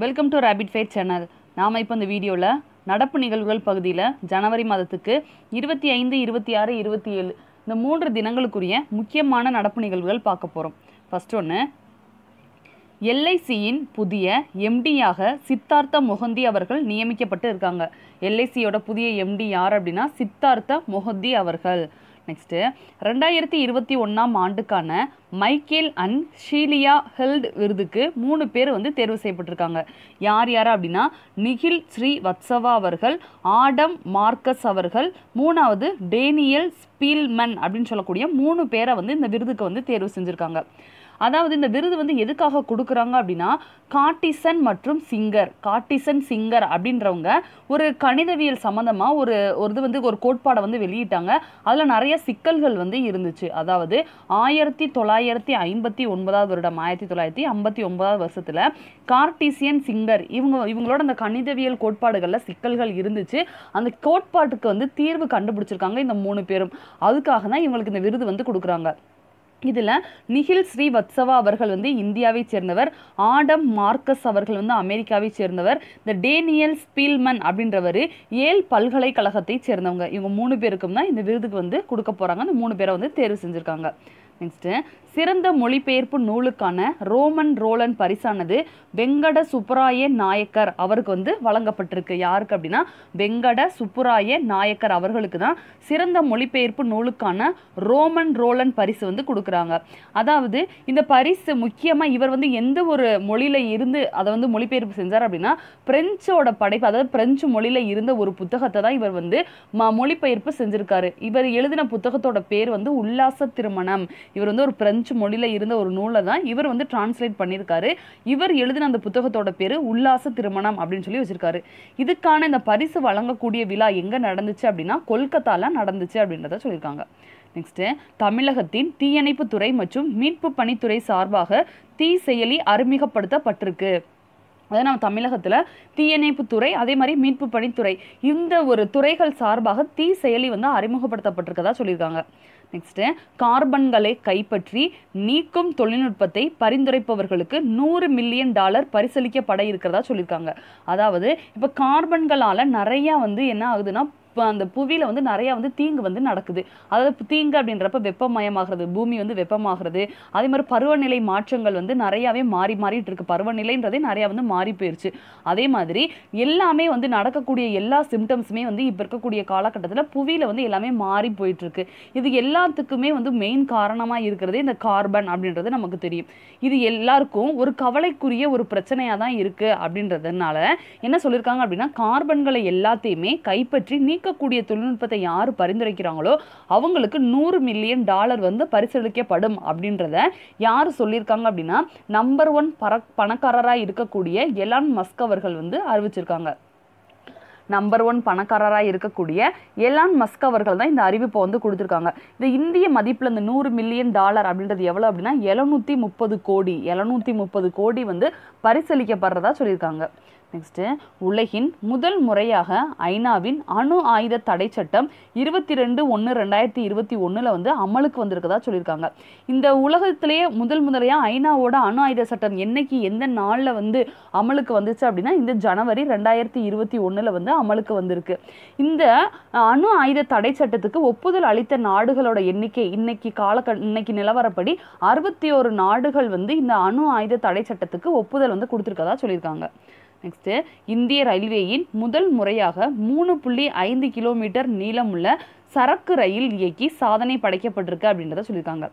welcome to rapid fact channel நாம் இப்போ இந்த வீடியோவில் நடப்பு நிகழ்வுகள் பகுதியில் ஜனவரி மாதத்துக்கு இருபத்தி ஐந்து இருபத்தி ஆறு இருபத்தி ஏழு இந்த மூன்று தினங்களுக்குரிய முக்கியமான நடப்பு நிகழ்வுகள் பார்க்க போகிறோம் ஃபஸ்ட் ஒன்று எல்ஐசியின் புதிய எம்டியாக சித்தார்த்த மொஹந்தி அவர்கள் நியமிக்கப்பட்டு இருக்காங்க எல்ஐசியோட புதிய எம்டி யார் அப்படின்னா சித்தார்த்த மொஹந்தி அவர்கள் நெக்ஸ்ட்டு ரெண்டாயிரத்தி இருபத்தி ஒன்றாம் ஆண்டுக்கான மைக்கேல் அண்ட் ஷீலியா ஹெல்ட் விருதுக்கு மூணு பேர் வந்து தேர்வு செய்யப்பட்டிருக்காங்க யார் யார் அப்படின்னா நிகில் ஸ்ரீ வத்சவா அவர்கள் ஆடம் மார்க்கஸ் அவர்கள் மூணாவது டேனியல் ஸ்பீல்மன் அப்படின்னு சொல்லக்கூடிய மூணு பேரை வந்து இந்த விருதுக்கு வந்து தேர்வு செஞ்சுருக்காங்க அதாவது இந்த விருது வந்து எதுக்காக கொடுக்குறாங்க அப்படின்னா காட்டிசன் மற்றும் சிங்கர் காட்டிசன் சிங்கர் அப்படின்றவங்க ஒரு கணிதவியல் சம்மந்தமாக ஒரு ஒரு இது வந்து ஒரு கோட்பாடை வந்து வெளியிட்டாங்க அதில் நிறைய சிக்கல்கள் வந்து இருந்துச்சு அதாவது ஆயிரத்தி தொள்ளாயிரத்தி ஐம்பத்தி ஒன்பதாவது வருடம் ஆயிரத்தி தொள்ளாயிரத்தி ஐம்பத்தி ஒன்பதாவது வருஷத்தில் கார்டிசியன் சிங்கர் இவங்க இவங்களோட அந்த கணிதவியல் கோட்பாடுகளில் சிக்கல்கள் இருந்துச்சு அந்த கோட்பாட்டுக்கு வந்து தீர்வு கண்டுபிடிச்சிருக்காங்க இந்த மூணு பேரும் அதுக்காக தான் இவங்களுக்கு இந்த விருது வந்து கொடுக்குறாங்க இதில் நிகில் ஸ்ரீவத்சவா அவர்கள் வந்து இந்தியாவை சேர்ந்தவர் ஆடம் மார்க்கஸ் அவர்கள் வந்து அமெரிக்காவை சேர்ந்தவர் இந்த டேனியல் ஸ்பீல்மன் அப்படின்றவர் ஏல் பல்கலைக்கழகத்தை சேர்ந்தவங்க இவங்க மூணு பேருக்கும் தான் இந்த விருதுக்கு வந்து கொடுக்க போகிறாங்க அந்த மூணு பேரை வந்து தேர்வு செஞ்சுருக்காங்க நெக்ஸ்ட்டு சிறந்த மொழிபெயர்ப்பு நூலுக்கான ரோமன் ரோலன் பரிசானது வெங்கட சுப்புராய நாயக்கர் அவருக்கு வந்து வழங்கப்பட்டிருக்கு யாருக்கு அப்படின்னா வெங்கட சுப்புராய நாயக்கர் அவர்களுக்கு தான் சிறந்த மொழிபெயர்ப்பு நூலுக்கான ரோமன் ரோலன் பரிசு வந்து கொடுக்குறாங்க அதாவது இந்த பரிசு முக்கியமாக இவர் வந்து எந்த ஒரு மொழியில் இருந்து அதை வந்து மொழிபெயர்ப்பு செஞ்சார் அப்படின்னா பிரெஞ்சோட படைப்பு அதாவது பிரெஞ்சு மொழியில் இருந்த ஒரு புத்தகத்தை தான் இவர் வந்து மொழிபெயர்ப்பு செஞ்சுருக்காரு இவர் எழுதின புத்தகத்தோட பேர் வந்து உல்லாச திருமணம் இவர் வந்து ஒரு பிரெஞ்சு பிரெஞ்சு மொழியில் இருந்த ஒரு நூலை தான் இவர் வந்து டிரான்ஸ்லேட் பண்ணியிருக்காரு இவர் எழுதின அந்த புத்தகத்தோட பேர் உல்லாச திருமணம் அப்படின்னு சொல்லி வச்சிருக்காரு இதுக்கான இந்த பரிசு வழங்கக்கூடிய விழா எங்கே நடந்துச்சு அப்படின்னா கொல்கத்தாவில் நடந்துச்சு அப்படின்றத சொல்லியிருக்காங்க நெக்ஸ்ட்டு தமிழகத்தின் தீயணைப்பு துறை மற்றும் மீட்பு பணித்துறை சார்பாக தீ செயலி அறிமுகப்படுத்தப்பட்டிருக்கு அதாவது நம்ம தமிழகத்தில் துறை அதே மாதிரி மீட்பு பணித்துறை இந்த ஒரு துறைகள் சார்பாக தீ செயலி வந்து அறிமுகப்படுத்தப்பட்டிருக்கதா சொல்லியிருக்காங்க நெக்ஸ்ட்டு கார்பன்களை கைப்பற்றி நீக்கும் தொழில்நுட்பத்தை பரிந்துரைப்பவர்களுக்கு நூறு மில்லியன் டாலர் பரிசளிக்கப்பட இருக்கிறதா சொல்லியிருக்காங்க அதாவது இப்போ கார்பன்களால் நிறையா வந்து என்ன ஆகுதுன்னா இப்போ அந்த புவியில் வந்து நிறையா வந்து தீங்கு வந்து நடக்குது அதாவது தீங்கு அப்படின்றப்ப வெப்பமயமாகிறது பூமி வந்து வெப்பமாகிறது அதே மாதிரி பருவநிலை மாற்றங்கள் வந்து நிறையாவே மாறி மாறிட்டு இருக்கு பருவநிலைன்றதே நிறையா வந்து மாறி போயிருச்சு அதே மாதிரி எல்லாமே வந்து நடக்கக்கூடிய எல்லா சிம்டம்ஸுமே வந்து இப்போ இருக்கக்கூடிய காலகட்டத்தில் புவியில் வந்து எல்லாமே மாறி போயிட்டுருக்கு இது எல்லாத்துக்குமே வந்து மெயின் காரணமாக இருக்கிறதே இந்த கார்பன் அப்படின்றது நமக்கு தெரியும் இது எல்லாருக்கும் ஒரு கவலைக்குரிய ஒரு பிரச்சனையாக தான் இருக்குது அப்படின்றதுனால என்ன சொல்லியிருக்காங்க அப்படின்னா கார்பன்களை எல்லாத்தையுமே கைப்பற்றி நீ அழிக்கக்கூடிய தொழில்நுட்பத்தை யார் பரிந்துரைக்கிறாங்களோ அவங்களுக்கு நூறு மில்லியன் டாலர் வந்து பரிசளிக்கப்படும் அப்படின்றத யார் சொல்லியிருக்காங்க அப்படின்னா நம்பர் ஒன் பர பணக்காரராக இருக்கக்கூடிய எலான் மஸ்க் அவர்கள் வந்து அறிவிச்சிருக்காங்க நம்பர் ஒன் பணக்காரராக இருக்கக்கூடிய எலான் மஸ்க் அவர்கள் தான் இந்த அறிவிப்பை வந்து கொடுத்துருக்காங்க இந்த இந்திய மதிப்பில் இந்த நூறு மில்லியன் டாலர் அப்படின்றது எவ்வளோ அப்படின்னா எழுநூற்றி முப்பது கோடி எழுநூற்றி முப்பது கோடி வந்து பரிசளிக்கப்படுறதா சொல்லியிருக்காங்க நெக்ஸ்ட்டு உலகின் முதல் முறையாக ஐநாவின் அணு ஆயுத தடை சட்டம் இருபத்தி ரெண்டு ஒன்று ரெண்டாயிரத்தி இருபத்தி ஒன்றில் வந்து அமலுக்கு வந்திருக்கதா சொல்லியிருக்காங்க இந்த உலகத்திலேயே முதல் முதலையாக ஐநாவோட அணு ஆயுத சட்டம் என்னைக்கு எந்த நாளில் வந்து அமலுக்கு வந்துச்சு அப்படின்னா இந்த ஜனவரி ரெண்டாயிரத்தி இருபத்தி ஒன்றில் வந்து அமலுக்கு வந்திருக்கு இந்த அணு ஆயுத தடை சட்டத்துக்கு ஒப்புதல் அளித்த நாடுகளோட எண்ணிக்கை இன்னைக்கு கால இன்னைக்கு நிலவரப்படி அறுபத்தி ஒரு நாடுகள் வந்து இந்த அணு ஆயுத தடை சட்டத்துக்கு ஒப்புதல் வந்து கொடுத்துருக்கதா சொல்லியிருக்காங்க நெக்ஸ்ட்டு இந்திய ரயில்வேயின் முதல் முறையாக மூணு புள்ளி ஐந்து கிலோமீட்டர் நீளமுள்ள சரக்கு ரயில் இயக்கி சாதனை படைக்கப்பட்டிருக்கு அப்படின்றத சொல்லியிருக்காங்க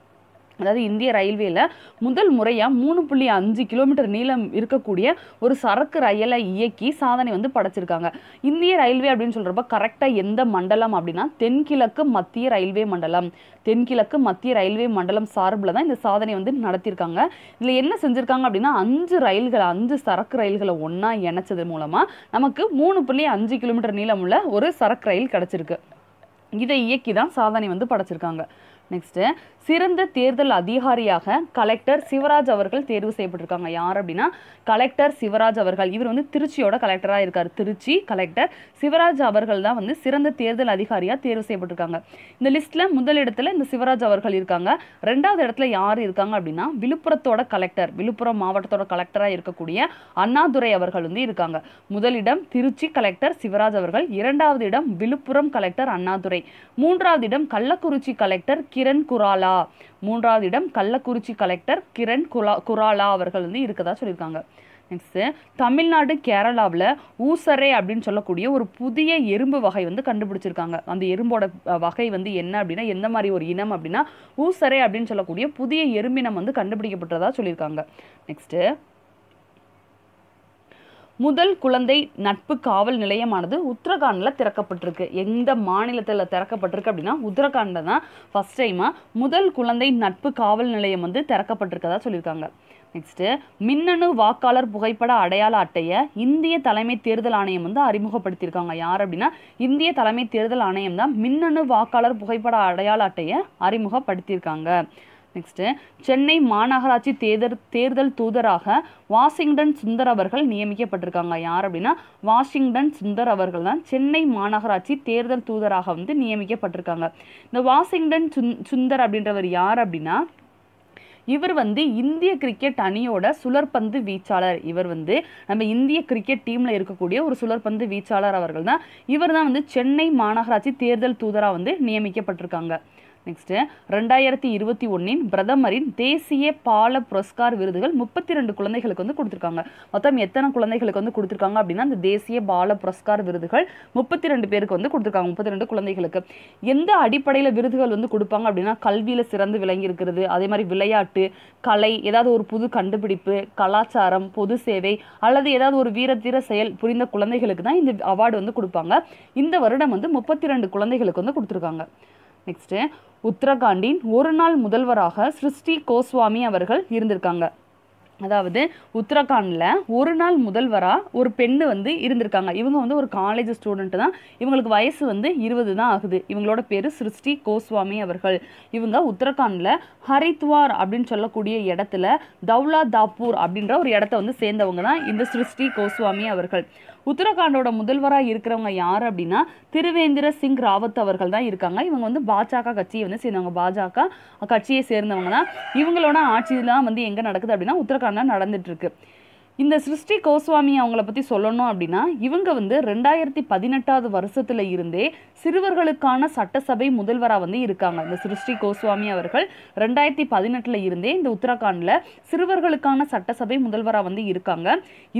அதாவது இந்திய ரயில்வேல முதல் முறையாக மூணு புள்ளி அஞ்சு கிலோமீட்டர் நீளம் இருக்கக்கூடிய ஒரு சரக்கு ரயிலை இயக்கி சாதனை வந்து படைச்சிருக்காங்க இந்திய ரயில்வே அப்படின்னு சொல்கிறப்ப கரெக்டாக எந்த மண்டலம் அப்படின்னா தென்கிழக்கு மத்திய ரயில்வே மண்டலம் தென்கிழக்கு மத்திய ரயில்வே மண்டலம் சார்பில் தான் இந்த சாதனை வந்து நடத்தியிருக்காங்க இதில் என்ன செஞ்சுருக்காங்க அப்படின்னா அஞ்சு ரயில்களை அஞ்சு சரக்கு ரயில்களை ஒன்றா இணைச்சது மூலமாக நமக்கு மூணு புள்ளி அஞ்சு கிலோமீட்டர் நீளமுள்ள ஒரு சரக்கு ரயில் கிடச்சிருக்கு இதை இயக்கி தான் சாதனை வந்து படைச்சிருக்காங்க நெக்ஸ்ட்டு சிறந்த தேர்தல் அதிகாரியாக கலெக்டர் சிவராஜ் அவர்கள் தேர்வு செய்யப்பட்டிருக்காங்க யார் அப்படின்னா கலெக்டர் சிவராஜ் அவர்கள் இவர் வந்து திருச்சியோட கலெக்டராக இருக்கார் திருச்சி கலெக்டர் சிவராஜ் அவர்கள் தான் வந்து சிறந்த தேர்தல் அதிகாரியாக தேர்வு செய்யப்பட்டிருக்காங்க இந்த லிஸ்ட்டில் முதலிடத்தில் இந்த சிவராஜ் அவர்கள் இருக்காங்க ரெண்டாவது இடத்துல யார் இருக்காங்க அப்படின்னா விழுப்புரத்தோட கலெக்டர் விழுப்புரம் மாவட்டத்தோட கலெக்டராக இருக்கக்கூடிய அண்ணாதுரை அவர்கள் வந்து இருக்காங்க முதலிடம் திருச்சி கலெக்டர் சிவராஜ் அவர்கள் இரண்டாவது இடம் விழுப்புரம் கலெக்டர் அண்ணாதுரை மூன்றாவது இடம் கள்ளக்குறிச்சி கலெக்டர் கிரண் குராலா இருக்கா மூன்றாவது இடம் கள்ளக்குறிச்சி கலெக்டர் கிரண் குலா குராலா அவர்கள் வந்து இருக்கதா சொல்லியிருக்காங்க நெக்ஸ்ட்டு தமிழ்நாடு கேரளாவில் ஊசரே அப்படின்னு சொல்லக்கூடிய ஒரு புதிய எறும்பு வகை வந்து கண்டுபிடிச்சிருக்காங்க அந்த எறும்போட வகை வந்து என்ன அப்படின்னா எந்த மாதிரி ஒரு இனம் அப்படின்னா ஊசரே அப்படின்னு சொல்லக்கூடிய புதிய எறும்பினம் வந்து கண்டுபிடிக்கப்பட்டதாக சொல்லியிருக்காங்க நெக்ஸ்ட்டு முதல் குழந்தை நட்பு காவல் நிலையமானது உத்தரகாண்டில் திறக்கப்பட்டிருக்கு எந்த மாநிலத்தில் திறக்கப்பட்டிருக்கு அப்படின்னா உத்தரகாண்டில் தான் ஃபஸ்ட் டைமாக முதல் குழந்தை நட்பு காவல் நிலையம் வந்து திறக்கப்பட்டிருக்கதா சொல்லியிருக்காங்க நெக்ஸ்ட்டு மின்னணு வாக்காளர் புகைப்பட அடையாள அட்டையை இந்திய தலைமை தேர்தல் ஆணையம் வந்து அறிமுகப்படுத்தியிருக்காங்க யார் அப்படின்னா இந்திய தலைமை தேர்தல் ஆணையம் தான் மின்னணு வாக்காளர் புகைப்பட அடையாள அட்டையை அறிமுகப்படுத்தியிருக்காங்க நெக்ஸ்ட்டு சென்னை மாநகராட்சி தேர்தல் தேர்தல் தூதராக வாஷிங்டன் சுந்தர் அவர்கள் நியமிக்கப்பட்டிருக்காங்க யார் அப்படின்னா வாஷிங்டன் சுந்தர் அவர்கள் தான் சென்னை மாநகராட்சி தேர்தல் தூதராக வந்து நியமிக்கப்பட்டிருக்காங்க இந்த வாஷிங்டன் சுந்தர் அப்படின்றவர் யார் அப்படின்னா இவர் வந்து இந்திய கிரிக்கெட் அணியோட சுழற்பந்து வீச்சாளர் இவர் வந்து நம்ம இந்திய கிரிக்கெட் டீமில் இருக்கக்கூடிய ஒரு சுழற்பந்து வீச்சாளர் அவர்கள் தான் இவர் தான் வந்து சென்னை மாநகராட்சி தேர்தல் தூதராக வந்து நியமிக்கப்பட்டிருக்காங்க நெக்ஸ்ட்டு ரெண்டாயிரத்தி இருபத்தி ஒன்றின் பிரதமரின் தேசிய பால புரஸ்கார் விருதுகள் முப்பத்தி ரெண்டு குழந்தைகளுக்கு வந்து கொடுத்துருக்காங்க மொத்தம் எத்தனை குழந்தைகளுக்கு வந்து கொடுத்துருக்காங்க அப்படின்னா அந்த தேசிய பால புரஸ்கார் விருதுகள் முப்பத்தி ரெண்டு பேருக்கு வந்து கொடுத்துருக்காங்க முப்பத்தி ரெண்டு குழந்தைகளுக்கு எந்த அடிப்படையில் விருதுகள் வந்து கொடுப்பாங்க அப்படின்னா கல்வியில் சிறந்து விளங்கி இருக்கிறது அதே மாதிரி விளையாட்டு கலை ஏதாவது ஒரு புது கண்டுபிடிப்பு கலாச்சாரம் பொது சேவை அல்லது ஏதாவது ஒரு வீரத்தீர செயல் புரிந்த குழந்தைகளுக்கு தான் இந்த அவார்டு வந்து கொடுப்பாங்க இந்த வருடம் வந்து முப்பத்தி ரெண்டு குழந்தைகளுக்கு வந்து கொடுத்துருக்காங்க நெக்ஸ்ட்டு உத்தரகாண்டின் ஒரு நாள் முதல்வராக சிருஷ்டி கோஸ்வாமி அவர்கள் இருந்திருக்காங்க அதாவது உத்தரகாண்டில் ஒரு நாள் முதல்வராக ஒரு பெண்ணு வந்து இருந்திருக்காங்க இவங்க வந்து ஒரு காலேஜ் ஸ்டூடெண்ட்டு தான் இவங்களுக்கு வயசு வந்து இருபது தான் ஆகுது இவங்களோட பேர் சிருஷ்டி கோஸ்வாமி அவர்கள் இவங்க உத்தரகாண்டில் ஹரித்வார் அப்படின்னு சொல்லக்கூடிய இடத்துல தௌலா தாப்பூர் அப்படின்ற ஒரு இடத்த வந்து சேர்ந்தவங்க தான் இந்த சிருஷ்டி கோஸ்வாமி அவர்கள் உத்தரகாண்டோட முதல்வராக இருக்கிறவங்க யார் அப்படின்னா திருவேந்திர சிங் ராவத் அவர்கள் தான் இருக்காங்க இவங்க வந்து பாஜக கட்சியை வந்து சேர்ந்தவங்க பாஜக கட்சியை சேர்ந்தவங்க தான் இவங்களோட ஆட்சியெலாம் வந்து எங்கே நடக்குது அப்படின்னா உத்தரகாண்டில் நடந்துட்டு இருக்கு இந்த சிருஷ்டி கோஸ்வாமி அவங்கள பற்றி சொல்லணும் அப்படின்னா இவங்க வந்து ரெண்டாயிரத்தி பதினெட்டாவது வருஷத்தில் இருந்தே சிறுவர்களுக்கான சட்டசபை முதல்வராக வந்து இருக்காங்க இந்த சிருஷ்டி கோஸ்வாமி அவர்கள் ரெண்டாயிரத்தி பதினெட்டில் இருந்தே இந்த உத்தரகாண்டில் சிறுவர்களுக்கான சட்டசபை முதல்வராக வந்து இருக்காங்க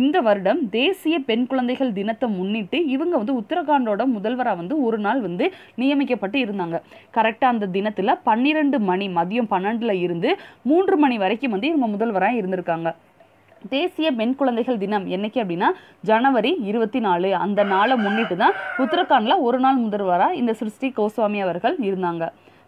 இந்த வருடம் தேசிய பெண் குழந்தைகள் தினத்தை முன்னிட்டு இவங்க வந்து உத்தரகாண்டோட முதல்வராக வந்து ஒரு நாள் வந்து நியமிக்கப்பட்டு இருந்தாங்க கரெக்டாக அந்த தினத்தில் பன்னிரெண்டு மணி மதியம் பன்னெண்டில் இருந்து மூன்று மணி வரைக்கும் வந்து இவங்க முதல்வராக இருந்திருக்காங்க தேசிய பெண் குழந்தைகள் தினம் என்னைக்கு அப்படின்னா ஜனவரி இருபத்தி நாலு அந்த நாளை முன்னிட்டு தான் உத்தரகாண்டில் ஒரு நாள் முதல்வராக இந்த சிருஷ்டி கோஸ்வாமி அவர்கள் இருந்தாங்க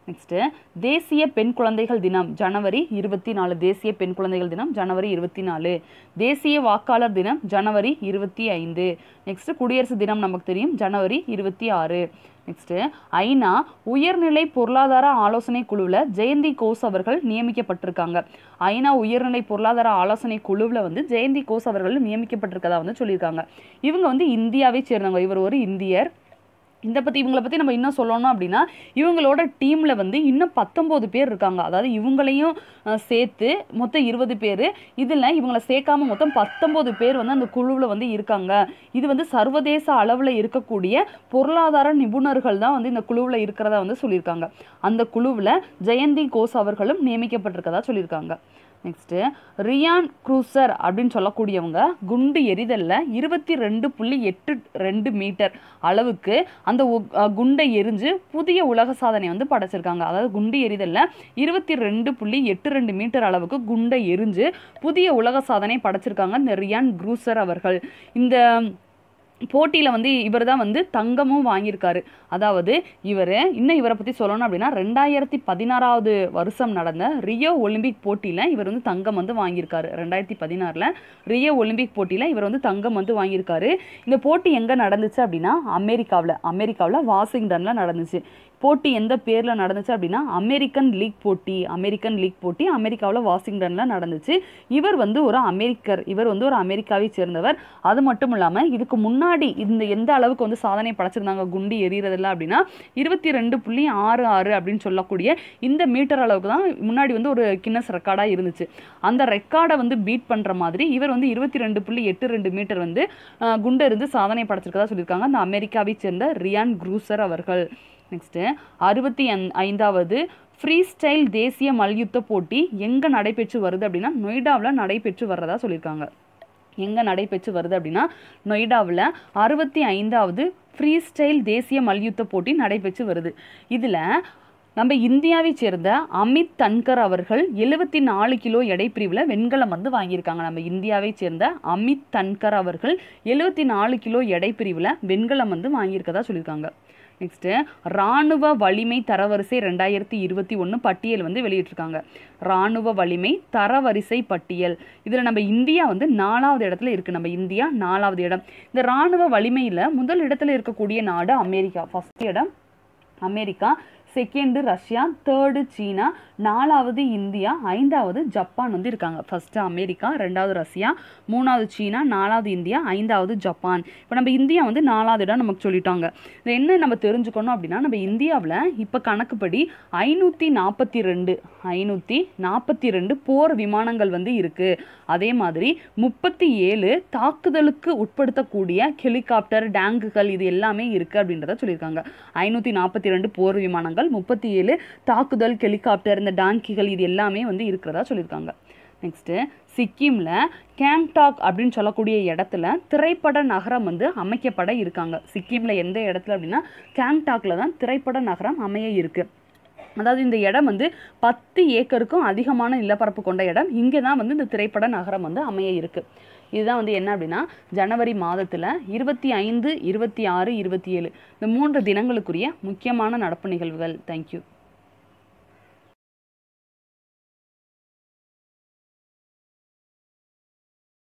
நெக்ஸ்ட்டு தேசிய பெண் குழந்தைகள் தினம் ஜனவரி இருபத்தி நாலு தேசிய பெண் குழந்தைகள் தினம் ஜனவரி இருபத்தி நாலு தேசிய வாக்காளர் தினம் ஜனவரி இருபத்தி ஐந்து நெக்ஸ்ட்டு குடியரசு தினம் நமக்கு தெரியும் ஜனவரி இருபத்தி ஆறு நெக்ஸ்ட்டு ஐநா உயர்நிலை பொருளாதார ஆலோசனை குழுவில் ஜெயந்தி கோஸ் அவர்கள் நியமிக்கப்பட்டிருக்காங்க ஐநா உயர்நிலை பொருளாதார ஆலோசனை குழுவில் வந்து ஜெயந்தி கோஸ் அவர்கள் நியமிக்கப்பட்டிருக்கதா வந்து சொல்லியிருக்காங்க இவங்க வந்து இந்தியாவை சேர்ந்தவங்க இவர் ஒரு இந்தியர் இதை பற்றி இவங்களை பற்றி நம்ம இன்னும் சொல்லணும் அப்படின்னா இவங்களோட டீமில் வந்து இன்னும் பத்தொம்போது பேர் இருக்காங்க அதாவது இவங்களையும் சேர்த்து மொத்தம் இருபது பேர் இதில் இவங்களை சேர்க்காம மொத்தம் பத்தொம்போது பேர் வந்து அந்த குழுவில் வந்து இருக்காங்க இது வந்து சர்வதேச அளவில் இருக்கக்கூடிய பொருளாதார நிபுணர்கள் தான் வந்து இந்த குழுவில் இருக்கிறதா வந்து சொல்லியிருக்காங்க அந்த குழுவில் ஜெயந்தி கோஸ் அவர்களும் நியமிக்கப்பட்டிருக்கதா சொல்லியிருக்காங்க நெக்ஸ்ட்டு ரியான் க்ரூசர் அப்படின்னு சொல்லக்கூடியவங்க குண்டு எரிதலில் இருபத்தி ரெண்டு புள்ளி எட்டு ரெண்டு மீட்டர் அளவுக்கு அந்த குண்டை எரிஞ்சு புதிய உலக சாதனை வந்து படைச்சிருக்காங்க அதாவது குண்டு எரிதலில் இருபத்தி ரெண்டு புள்ளி எட்டு ரெண்டு மீட்டர் அளவுக்கு குண்டை எரிஞ்சு புதிய உலக சாதனை படைச்சிருக்காங்க இந்த ரியான் க்ரூசர் அவர்கள் இந்த போட்டியில் வந்து இவர் தான் வந்து தங்கமும் வாங்கியிருக்காரு அதாவது இவர் இன்னும் இவரை பற்றி சொல்லணும் அப்படின்னா ரெண்டாயிரத்தி பதினாறாவது வருஷம் நடந்த ரியோ ஒலிம்பிக் போட்டியில் இவர் வந்து தங்கம் வந்து வாங்கியிருக்காரு ரெண்டாயிரத்தி பதினாறில் ரியோ ஒலிம்பிக் போட்டியில் இவர் வந்து தங்கம் வந்து வாங்கியிருக்காரு இந்த போட்டி எங்கே நடந்துச்சு அப்படின்னா அமெரிக்காவில் அமெரிக்காவில் வாஷிங்டனில் நடந்துச்சு போட்டி எந்த பேரில் நடந்துச்சு அப்படின்னா அமெரிக்கன் லீக் போட்டி அமெரிக்கன் லீக் போட்டி அமெரிக்காவில் வாஷிங்டனில் நடந்துச்சு இவர் வந்து ஒரு அமெரிக்கர் இவர் வந்து ஒரு அமெரிக்காவை சேர்ந்தவர் அது மட்டும் இல்லாமல் இதுக்கு முன்னாடி இந்த எந்த அளவுக்கு வந்து சாதனை படைச்சிருந்தாங்க குண்டு எறிகிறதில்ல அப்படின்னா இருபத்தி ரெண்டு புள்ளி ஆறு ஆறு அப்படின்னு சொல்லக்கூடிய இந்த மீட்டர் அளவுக்கு தான் முன்னாடி வந்து ஒரு கின்னஸ் ரெக்கார்டாக இருந்துச்சு அந்த ரெக்கார்டை வந்து பீட் பண்ணுற மாதிரி இவர் வந்து இருபத்தி ரெண்டு புள்ளி எட்டு ரெண்டு மீட்டர் வந்து குண்டு இருந்து சாதனை படைச்சிருக்கதா சொல்லியிருக்காங்க அந்த அமெரிக்காவை சேர்ந்த ரியான் குரூசர் அவர்கள் நெக்ஸ்ட்டு அறுபத்தி ஐந்தாவது ஃப்ரீ ஸ்டைல் தேசிய மல்யுத்த போட்டி எங்கே நடைபெற்று வருது அப்படின்னா நொய்டாவில் நடைபெற்று வர்றதா சொல்லியிருக்காங்க எங்கே நடைபெற்று வருது அப்படின்னா நொய்டாவில் அறுபத்தி ஐந்தாவது ஃப்ரீ ஸ்டைல் தேசிய மல்யுத்த போட்டி நடைபெற்று வருது இதில் நம்ம இந்தியாவை சேர்ந்த அமித் தன்கர் அவர்கள் எழுபத்தி நாலு கிலோ எடை பிரிவில் வெண்கலம் வந்து வாங்கியிருக்காங்க நம்ம இந்தியாவை சேர்ந்த அமித் தன்கர் அவர்கள் எழுபத்தி நாலு கிலோ எடை பிரிவில் வெண்கலம் வந்து வாங்கியிருக்கதா சொல்லியிருக்காங்க நெக்ஸ்ட்டு இராணுவ வலிமை தரவரிசை ரெண்டாயிரத்தி இருபத்தி ஒன்று பட்டியல் வந்து வெளியிட்டிருக்காங்க இராணுவ வலிமை தரவரிசை பட்டியல் இதில் நம்ம இந்தியா வந்து நாலாவது இடத்துல இருக்குது நம்ம இந்தியா நாலாவது இடம் இந்த இராணுவ வலிமையில் முதல் இடத்துல இருக்கக்கூடிய நாடு அமெரிக்கா ஃபஸ்ட் இடம் America second Russia third China நாலாவது இந்தியா ஐந்தாவது ஜப்பான் வந்து இருக்காங்க ஃபஸ்ட்டு அமெரிக்கா ரெண்டாவது ரஷ்யா மூணாவது சீனா நாலாவது இந்தியா ஐந்தாவது ஜப்பான் இப்போ நம்ம இந்தியா வந்து நாலாவது இடம் நமக்கு சொல்லிட்டாங்க என்ன நம்ம தெரிஞ்சுக்கணும் அப்படின்னா நம்ம இந்தியாவில் இப்போ கணக்குப்படி ஐநூற்றி நாற்பத்தி ரெண்டு ஐநூற்றி நாற்பத்தி ரெண்டு போர் விமானங்கள் வந்து இருக்குது அதே மாதிரி முப்பத்தி ஏழு தாக்குதலுக்கு உட்படுத்தக்கூடிய ஹெலிகாப்டர் டேங்குகள் இது எல்லாமே இருக்குது அப்படின்றத சொல்லியிருக்காங்க ஐநூற்றி நாற்பத்தி ரெண்டு போர் விமானங்கள் விமானங்கள் முப்பத்தி ஏழு தாக்குதல் ஹெலிகாப்டர் இந்த டாங்கிகள் இது எல்லாமே வந்து இருக்கிறதா சொல்லியிருக்காங்க நெக்ஸ்ட்டு சிக்கிமில் கேங்டாக் அப்படின்னு சொல்லக்கூடிய இடத்துல திரைப்பட நகரம் வந்து அமைக்கப்பட இருக்காங்க சிக்கிமில் எந்த இடத்துல அப்படின்னா கேங்டாக்ல தான் திரைப்பட நகரம் அமைய இருக்கு அதாவது இந்த இடம் வந்து பத்து ஏக்கருக்கும் அதிகமான நிலப்பரப்பு கொண்ட இடம் இங்கே தான் வந்து இந்த திரைப்பட நகரம் வந்து அமைய இருக்குது இதுதான் வந்து என்ன அப்படின்னா ஜனவரி மாதத்தில் இருபத்தி ஐந்து இருபத்தி ஆறு இருபத்தி ஏழு இந்த மூன்று தினங்களுக்குரிய முக்கியமான நடப்பு நிகழ்வுகள் தேங்க்யூ